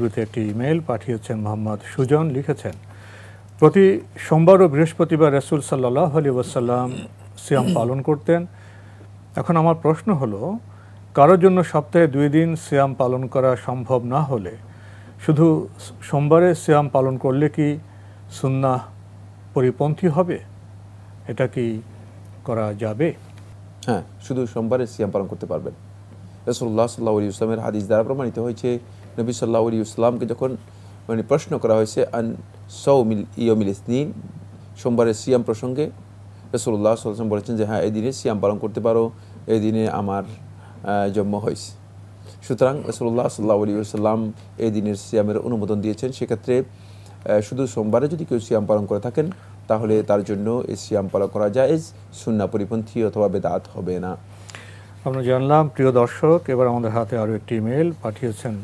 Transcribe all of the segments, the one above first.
শুরুতে একটি ইমেল পাঠিয়েছেন মোহাম্মদ সুজন লিখেছেন প্রতি সোমবার ও বৃহস্পতিবার রসুল সাল্লাহ আলী ওয়াসাল্লাম সিয়াম পালন করতেন এখন আমার প্রশ্ন হলো কারোর জন্য সপ্তাহে দুই দিন সিয়াম পালন করা সম্ভব না হলে শুধু সোমবারে সিয়াম পালন করলে কি সুন্না পরিপন্থী হবে এটা কি করা যাবে হ্যাঁ শুধু সোমবারে সিয়াম পালন করতে পারবেন রসুল্লাহ সাল্লা আলী ইসলামের হাদিস দ্বারা প্রমাণিত হয়েছে নবী সাল্লাহ আলী ইসলামকে যখন মানে প্রশ্ন করা হয়েছে আন মিল ইয়মিল ইসনিন সোমবারের সিয়াম প্রসঙ্গে রসুল্লাহ সাল্লাম বলেছেন যে হ্যাঁ এই দিনে সিয়াম পালন করতে পারো এই দিনে আমার জন্ম হয়েছে সুতরাং রসুল্লাহ সাল্লা আলী সাল্লাম এই দিনের সিয়ামের অনুমোদন দিয়েছেন সেক্ষেত্রে শুধু সোমবারে যদি কেউ সিয়াম পালন করে থাকেন তাহলে তার জন্য এই সিয়াম পালন করা যায় সুন্না পরিপন্থী অথবা বেদাত হবে না আমরা জানলাম প্রিয় দর্শক এবার আমাদের হাতে আরও একটি ইমেল পাঠিয়েছেন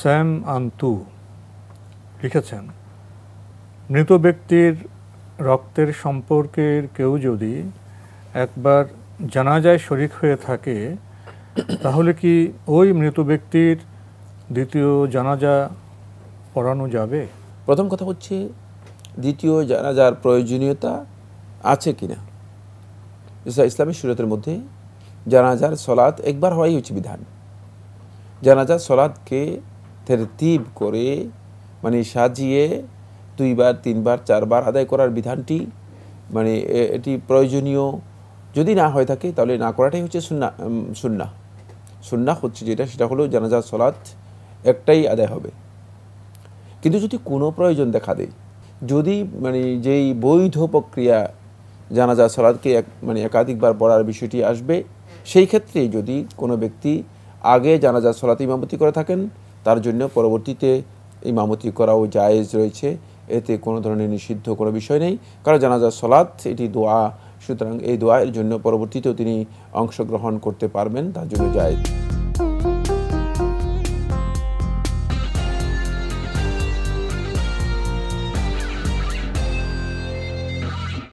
স্যাম আন্তু লিখেছেন মৃত ব্যক্তির রক্তের সম্পর্কের কেউ যদি একবার জানাজায় শরিক হয়ে থাকে তাহলে কি ওই মৃত ব্যক্তির দ্বিতীয় জানাজা পড়ানো যাবে প্রথম কথা হচ্ছে দ্বিতীয় জানাজার প্রয়োজনীয়তা আছে কিনা ইসলামী সুরতের মধ্যে জানাজার সলাদ একবার হওয়াই হচ্ছে বিধান জানাজার সলাদকে তেরতিব করে মানে সাজিয়ে দুইবার তিনবার চারবার আদায় করার বিধানটি মানে এটি প্রয়োজনীয় যদি না হয়ে থাকে তাহলে না করাটাই হচ্ছে সুন্না সুন্না সুন্না হচ্ছে যেটা সেটা হলো জানাজার সলাদ একটাই আদায় হবে কিন্তু যদি কোনো প্রয়োজন দেখা দেয় যদি মানে যেই বৈধ প্রক্রিয়া জানাজা সলাদকে এক মানে একাধিকবার পড়ার বিষয়টি আসবে সেই ক্ষেত্রে যদি কোনো ব্যক্তি আগে জানাজা সলাতে ইমামতি করে থাকেন তার জন্য পরবর্তীতে ইমামতি করাও জায়েজ রয়েছে এতে কোনো ধরনের নিষিদ্ধ কোনো বিষয় নেই কারণ জানাজা সলাৎ এটি দোয়া সুতরাং এই দোয়ার জন্য পরবর্তীতেও তিনি অংশগ্রহণ করতে পারবেন তার জন্য জায়েজ